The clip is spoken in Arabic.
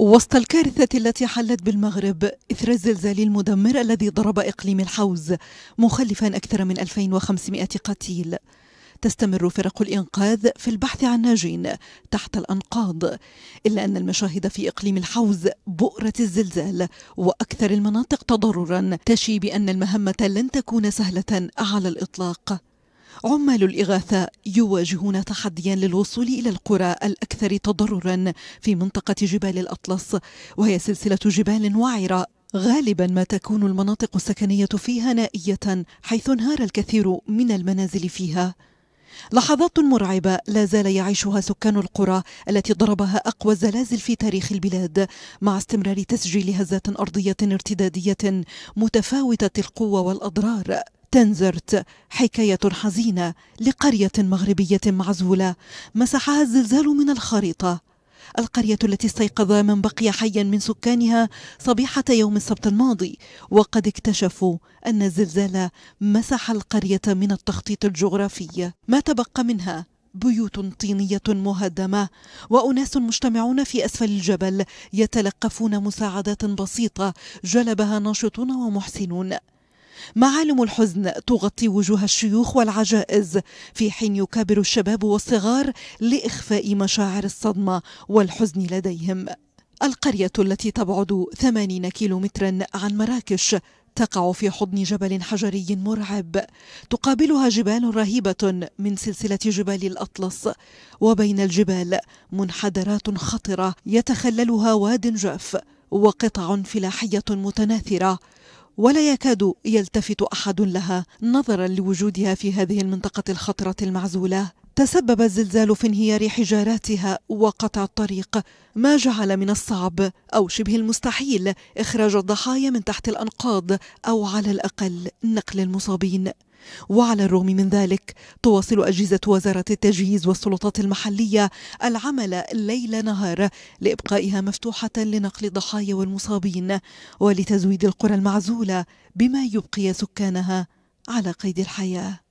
وسط الكارثة التي حلت بالمغرب إثر الزلزال المدمر الذي ضرب إقليم الحوز مخلفا أكثر من 2500 قتيل تستمر فرق الإنقاذ في البحث عن ناجين تحت الأنقاض إلا أن المشاهد في إقليم الحوز بؤرة الزلزال وأكثر المناطق تضررا تشي بأن المهمة لن تكون سهلة على الإطلاق عمال الإغاثة يواجهون تحديا للوصول إلى القرى الأكثر تضررا في منطقة جبال الأطلس وهي سلسلة جبال وعرة غالبا ما تكون المناطق السكنية فيها نائية حيث انهار الكثير من المنازل فيها لحظات مرعبة لا زال يعيشها سكان القرى التي ضربها أقوى الزلازل في تاريخ البلاد مع استمرار تسجيل هزات أرضية ارتدادية متفاوتة القوة والأضرار تنزرت حكاية حزينة لقرية مغربية معزولة مسحها الزلزال من الخريطة القرية التي استيقظ من بقي حيا من سكانها صبيحة يوم السبت الماضي وقد اكتشفوا أن الزلزال مسح القرية من التخطيط الجغرافي ما تبقى منها بيوت طينية مهدمة وأناس مجتمعون في أسفل الجبل يتلقفون مساعدات بسيطة جلبها ناشطون ومحسنون معالم الحزن تغطي وجوه الشيوخ والعجائز في حين يكابر الشباب والصغار لإخفاء مشاعر الصدمة والحزن لديهم القرية التي تبعد 80 كيلومترا عن مراكش تقع في حضن جبل حجري مرعب تقابلها جبال رهيبة من سلسلة جبال الأطلس وبين الجبال منحدرات خطرة يتخللها واد جاف وقطع فلاحية متناثرة ولا يكاد يلتفت أحد لها نظرا لوجودها في هذه المنطقة الخطرة المعزولة تسبب الزلزال في انهيار حجاراتها وقطع الطريق ما جعل من الصعب أو شبه المستحيل إخراج الضحايا من تحت الأنقاض أو على الأقل نقل المصابين وعلى الرغم من ذلك تواصل أجهزة وزارة التجهيز والسلطات المحلية العمل ليل نهار لإبقائها مفتوحة لنقل الضحايا والمصابين ولتزويد القرى المعزولة بما يبقي سكانها على قيد الحياه